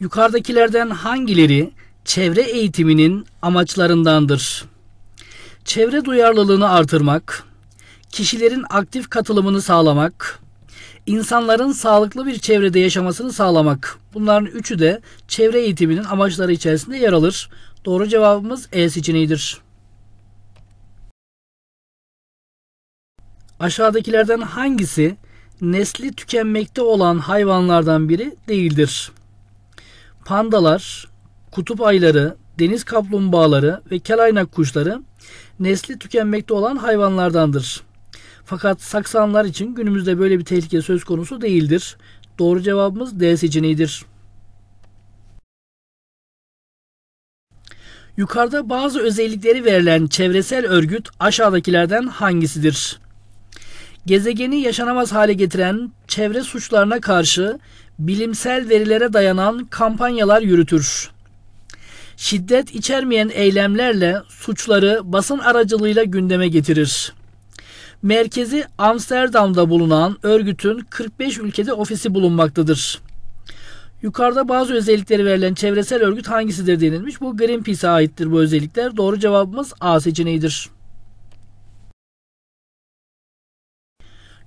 Yukarıdakilerden hangileri çevre eğitiminin amaçlarındandır? Çevre duyarlılığını artırmak, kişilerin aktif katılımını sağlamak, insanların sağlıklı bir çevrede yaşamasını sağlamak. Bunların üçü de çevre eğitiminin amaçları içerisinde yer alır. Doğru cevabımız E seçeneğidir. Aşağıdakilerden hangisi nesli tükenmekte olan hayvanlardan biri değildir? pandalar, kutup ayları, deniz kaplumbağaları ve kelaynak kuşları nesli tükenmekte olan hayvanlardandır. Fakat saksanlar için günümüzde böyle bir tehlike söz konusu değildir. Doğru cevabımız D seçeneğidir. Yukarıda bazı özellikleri verilen çevresel örgüt aşağıdakilerden hangisidir? Gezegeni yaşanamaz hale getiren çevre suçlarına karşı bilimsel verilere dayanan kampanyalar yürütür. Şiddet içermeyen eylemlerle suçları basın aracılığıyla gündeme getirir. Merkezi Amsterdam'da bulunan örgütün 45 ülkede ofisi bulunmaktadır. Yukarıda bazı özellikleri verilen çevresel örgüt hangisidir denilmiş. Bu Greenpeace'e aittir bu özellikler. Doğru cevabımız A seçeneğidir.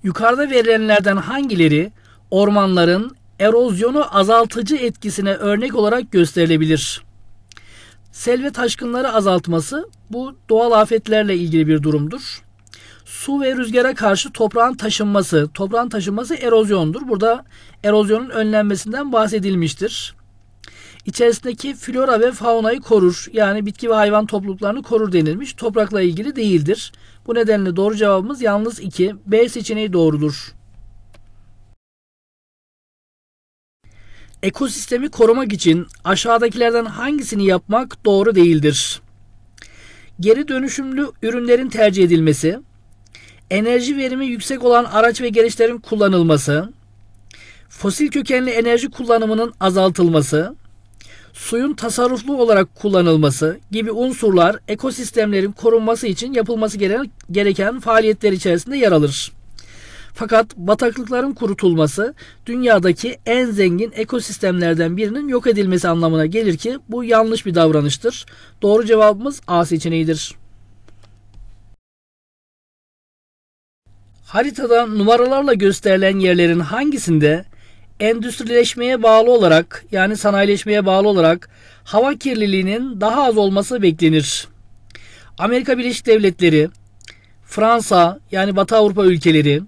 Yukarıda verilenlerden hangileri ormanların erozyonu azaltıcı etkisine örnek olarak gösterilebilir. Sel ve taşkınları azaltması bu doğal afetlerle ilgili bir durumdur. Su ve rüzgara karşı toprağın taşınması, toprağın taşınması erozyondur. Burada erozyonun önlenmesinden bahsedilmiştir. İçerisindeki flora ve faunayı korur. Yani bitki ve hayvan topluluklarını korur denilmiş. Toprakla ilgili değildir. Bu nedenle doğru cevabımız yalnız 2. B seçeneği doğrudur. ekosistemi korumak için aşağıdakilerden hangisini yapmak doğru değildir? Geri dönüşümlü ürünlerin tercih edilmesi, enerji verimi yüksek olan araç ve gereçlerin kullanılması, fosil kökenli enerji kullanımının azaltılması, suyun tasarruflu olarak kullanılması gibi unsurlar ekosistemlerin korunması için yapılması gereken faaliyetler içerisinde yer alır. Fakat bataklıkların kurutulması dünyadaki en zengin ekosistemlerden birinin yok edilmesi anlamına gelir ki bu yanlış bir davranıştır. Doğru cevabımız A seçeneğidir. Haritada numaralarla gösterilen yerlerin hangisinde endüstrileşmeye bağlı olarak yani sanayileşmeye bağlı olarak hava kirliliğinin daha az olması beklenir. Amerika Birleşik Devletleri, Fransa yani Batı Avrupa ülkeleri,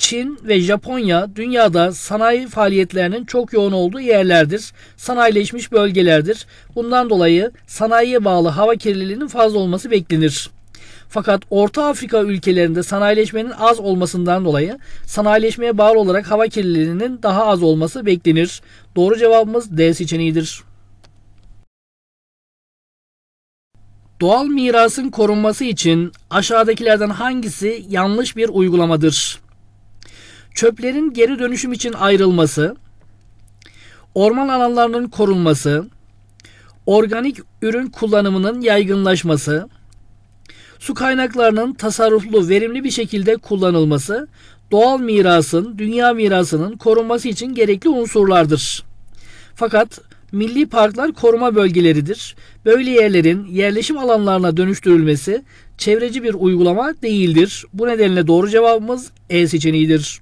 Çin ve Japonya dünyada sanayi faaliyetlerinin çok yoğun olduğu yerlerdir. Sanayileşmiş bölgelerdir. Bundan dolayı sanayiye bağlı hava kirliliğinin fazla olması beklenir. Fakat Orta Afrika ülkelerinde sanayileşmenin az olmasından dolayı sanayileşmeye bağlı olarak hava kirliliğinin daha az olması beklenir. Doğru cevabımız D seçeneğidir. Doğal mirasın korunması için aşağıdakilerden hangisi yanlış bir uygulamadır? çöplerin geri dönüşüm için ayrılması, orman alanlarının korunması, organik ürün kullanımının yaygınlaşması, su kaynaklarının tasarruflu, verimli bir şekilde kullanılması, doğal mirasın, dünya mirasının korunması için gerekli unsurlardır. Fakat milli parklar koruma bölgeleridir. Böyle yerlerin yerleşim alanlarına dönüştürülmesi çevreci bir uygulama değildir. Bu nedenle doğru cevabımız E seçeneğidir.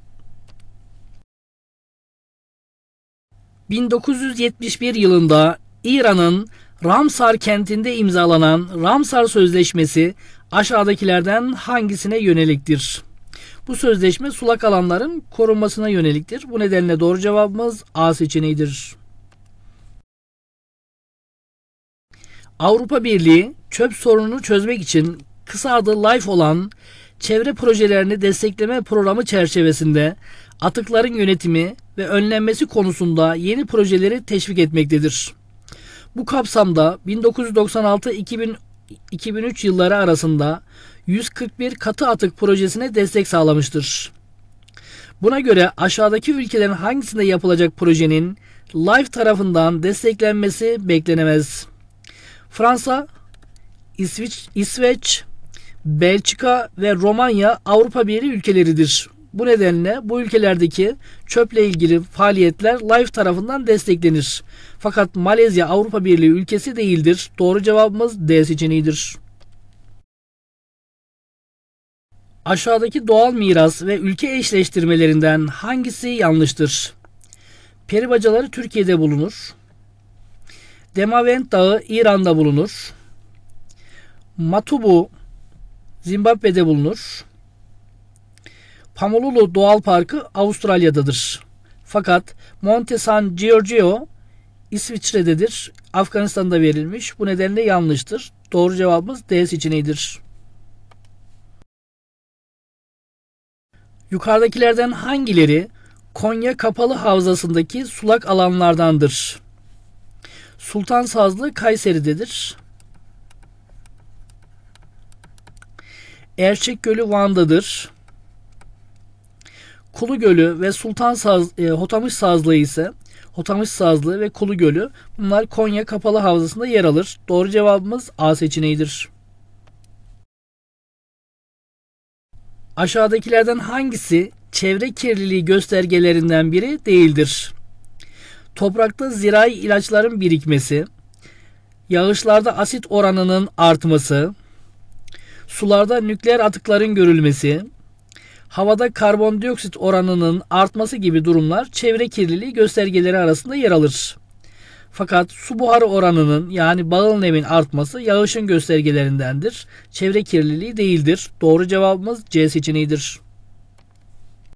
1971 yılında İran'ın Ramsar kentinde imzalanan Ramsar Sözleşmesi aşağıdakilerden hangisine yöneliktir? Bu sözleşme sulak alanların korunmasına yöneliktir. Bu nedenle doğru cevabımız A seçeneğidir. Avrupa Birliği çöp sorununu çözmek için kısa adı LIFE olan çevre projelerini destekleme programı çerçevesinde atıkların yönetimi, ve önlenmesi konusunda yeni projeleri teşvik etmektedir. Bu kapsamda 1996-2003 yılları arasında 141 katı atık projesine destek sağlamıştır. Buna göre aşağıdaki ülkelerin hangisinde yapılacak projenin LIFE tarafından desteklenmesi beklenemez. Fransa, İsviç, İsveç, Belçika ve Romanya Avrupa Birliği ülkeleridir. Bu nedenle bu ülkelerdeki çöple ilgili faaliyetler LIFE tarafından desteklenir. Fakat Malezya Avrupa Birliği ülkesi değildir. Doğru cevabımız D seçeneğidir. Aşağıdaki doğal miras ve ülke eşleştirmelerinden hangisi yanlıştır? Peri bacaları Türkiye'de bulunur. Demavent Dağı İran'da bulunur. Matubu Zimbabwe'de bulunur. Pamululu Doğal Parkı Avustralya'dadır. Fakat Monte San Giorgio İsviçre'dedir. Afganistan'da verilmiş. Bu nedenle yanlıştır. Doğru cevabımız D seçeneğidir. Yukarıdakilerden hangileri Konya Kapalı Havzası'ndaki sulak alanlardandır? Sultan Sazlı Kayseri'dedir. Erçek Gölü Van'dadır. Kulu Gölü ve Sultan Saz, e, Hotamış Sazlığı ise Hotamış Sazlığı ve Kulu Gölü bunlar Konya Kapalı Havzası'nda yer alır. Doğru cevabımız A seçeneğidir. Aşağıdakilerden hangisi çevre kirliliği göstergelerinden biri değildir? Toprakta zirai ilaçların birikmesi, yağışlarda asit oranının artması, sularda nükleer atıkların görülmesi, havada karbondioksit oranının artması gibi durumlar çevre kirliliği göstergeleri arasında yer alır. Fakat su buharı oranının yani bağıl nemin artması yağışın göstergelerindendir. Çevre kirliliği değildir. Doğru cevabımız C seçeneğidir.